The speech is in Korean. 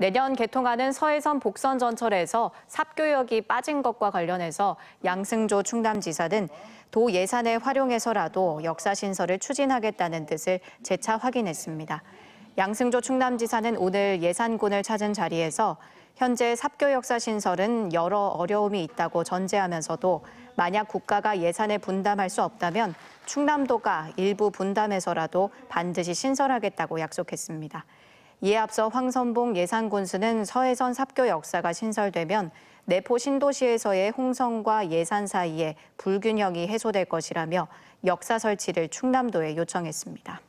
내년 개통하는 서해선 복선 전철에서 삽교역이 빠진 것과 관련해서 양승조 충남지사 는도 예산을 활용해서라도 역사 신설을 추진하겠다는 뜻을 재차 확인했습니다. 양승조 충남지사는 오늘 예산군을 찾은 자리에서 현재 삽교 역사 신설은 여러 어려움이 있다고 전제하면서도 만약 국가가 예산을 분담할 수 없다면 충남도가 일부 분담해서라도 반드시 신설하겠다고 약속했습니다. 이에 앞서 황선봉 예산군수는 서해선 삽교 역사가 신설되면 내포 신도시에서의 홍성과 예산 사이에 불균형이 해소될 것이라며 역사 설치를 충남도에 요청했습니다.